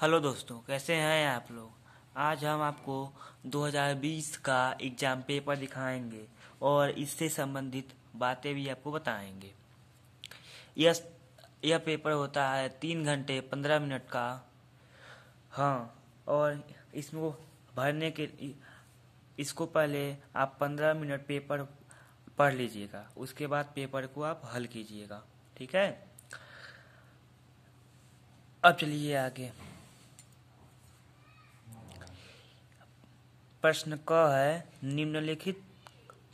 hello दोस्तों कैसे हैं आप लोग आज हम आपको 2020 का एग्ज़ाम पेपर दिखाएंगे और इससे संबंधित बातें भी आपको बताएंगे यह यह पेपर होता है तीन घंटे पंद्रह मिनट का हाँ और इसको भरने के इसको पहले आप पंद्रह मिनट पेपर पढ़ लीजिएगा उसके बाद पेपर को आप हल कीजिएगा ठीक है अब चलिए आगे प्रश्न क है निम्नलिखित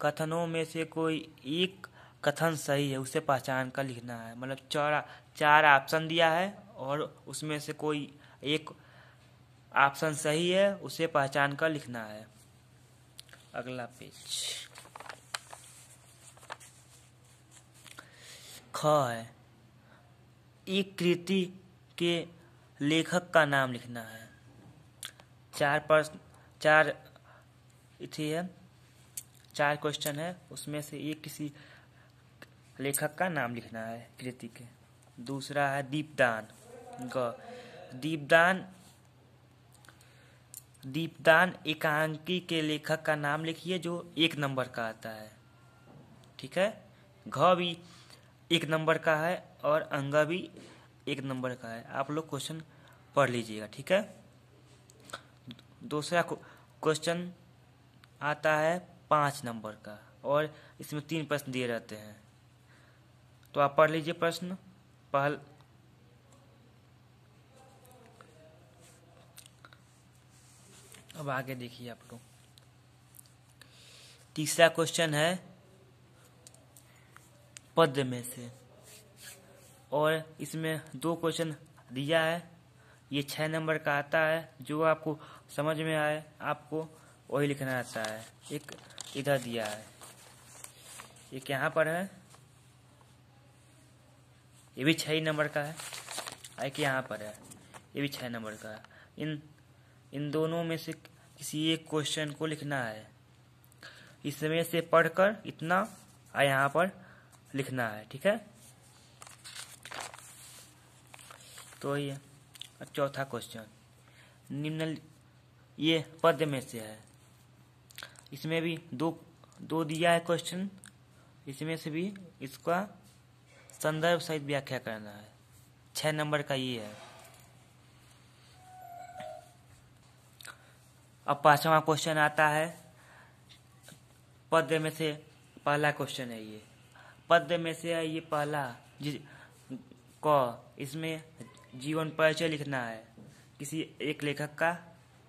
कथनों में से कोई एक कथन सही है उसे पहचान कर लिखना है मतलब चार चार ऑप्शन दिया है और उसमें से कोई एक ऑप्शन सही है उसे पहचान कर लिखना है अगला पेज ख है एक कृति के लेखक का नाम लिखना है चार प्रश्न चार थी है चार क्वेश्चन है उसमें से एक किसी लेखक का नाम लिखना है कृति के दूसरा है दीपदान ग दीपदान दीपदान एकांकी के लेखक का नाम लिखिए जो एक नंबर का आता है ठीक है घ भी एक नंबर का है और अंग भी एक नंबर का है आप लोग क्वेश्चन पढ़ लीजिएगा ठीक है दूसरा क्वेश्चन आता है पाँच नंबर का और इसमें तीन प्रश्न दिए रहते हैं तो आप पढ़ लीजिए प्रश्न पहल अब आगे देखिए आप लोग तीसरा क्वेश्चन है पद में से और इसमें दो क्वेश्चन दिया है ये छः नंबर का आता है जो आपको समझ में आए आपको वही लिखना आता है एक इधर दिया है एक यहाँ पर है ये भी छः नंबर का है एक यहाँ पर है ये भी छः नंबर का है इन इन दोनों में से किसी एक क्वेश्चन को लिखना है इसमें से पढ़कर इतना यहाँ पर लिखना है ठीक है तो ये अब चौथा क्वेश्चन निम्न ये पद में से है इसमें भी दो दो दिया है क्वेश्चन इसमें से भी इसका संदर्भ सहित व्याख्या करना है छः नंबर का ये है अब पांचवा क्वेश्चन आता है पद्य में से पहला क्वेश्चन है ये पद्य में से है ये पहला क इसमें जीवन परिचय लिखना है किसी एक लेखक का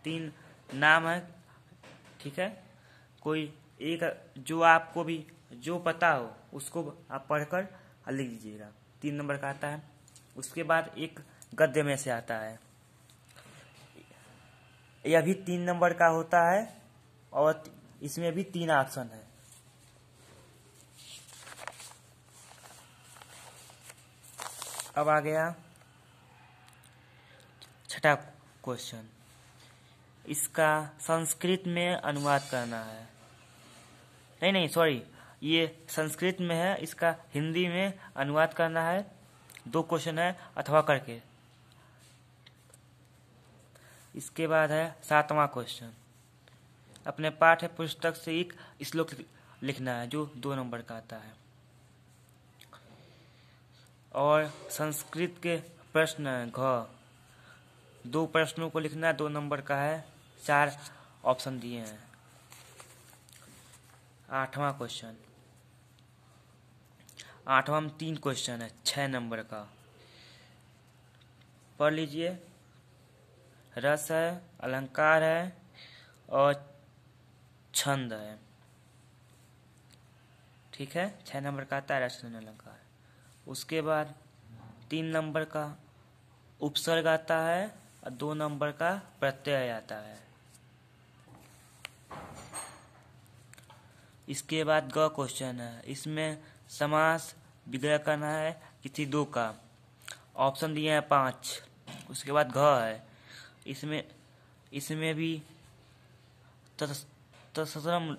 तीन नाम है ठीक है कोई एक जो आपको भी जो पता हो उसको आप पढ़कर लिख दीजिएगा तीन नंबर का आता है उसके बाद एक गद्य में से आता है यह भी तीन नंबर का होता है और इसमें भी तीन ऑप्शन है अब आ गया छठा क्वेश्चन इसका संस्कृत में अनुवाद करना है नहीं नहीं सॉरी ये संस्कृत में है इसका हिंदी में अनुवाद करना है दो क्वेश्चन है अथवा करके इसके बाद है सातवां क्वेश्चन अपने पाठ्य पुस्तक से एक श्लोक लिखना है जो दो नंबर का आता है और संस्कृत के प्रश्न है घ दो प्रश्नों को लिखना है दो नंबर का है चार ऑप्शन दिए हैं आठवां क्वेश्चन आठवां में तीन क्वेश्चन है छः नंबर का पढ़ लीजिए रस है अलंकार है और छंद है ठीक है छः नंबर का आता है रस अलंकार उसके बाद तीन नंबर का उपसर्ग आता है और दो नंबर का प्रत्यय आता है इसके बाद ग क्वेश्चन है इसमें समास विग्रह करना है किसी दो का ऑप्शन दिए हैं पाँच उसके बाद घ है इसमें इसमें भी तत्सम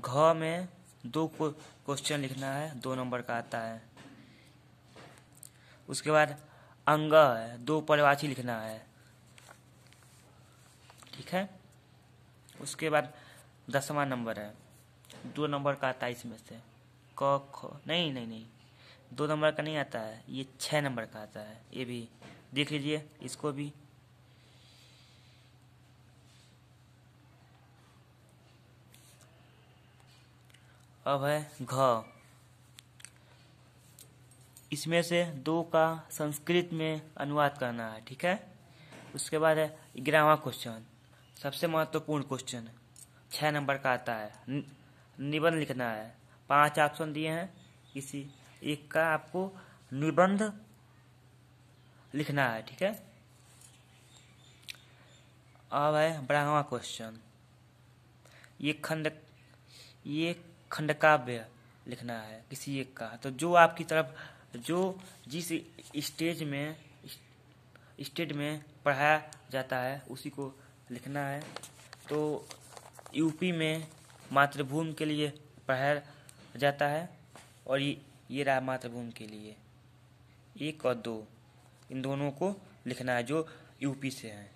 घ में दो क्वेश्चन लिखना है दो नंबर का आता है उसके बाद अंग है दो परिवाची लिखना है ठीक है उसके बाद दसवां नंबर है दो नंबर का आता है इसमें से क ख नहीं नहीं नहीं दो नंबर का नहीं आता है ये छः नंबर का आता है ये भी देख लीजिए इसको भी अब है घ इसमें से दो का संस्कृत में अनुवाद करना है ठीक है उसके बाद है ग्यारहवा क्वेश्चन सबसे महत्वपूर्ण क्वेश्चन है छः नंबर का आता है निबंध लिखना है पांच ऑप्शन दिए हैं इसी एक का आपको निबंध लिखना है ठीक है अब है बड़ावा क्वेश्चन ये खंड ये खंडकाव्य लिखना है किसी एक का तो जो आपकी तरफ जो जिस स्टेज में स्टेट में पढ़ाया जाता है उसी को लिखना है तो यूपी में मातृभूमि के लिए पढ़ाया जाता है और ये ये रहा मातृभूमि के लिए एक और दो इन दोनों को लिखना है जो यूपी से हैं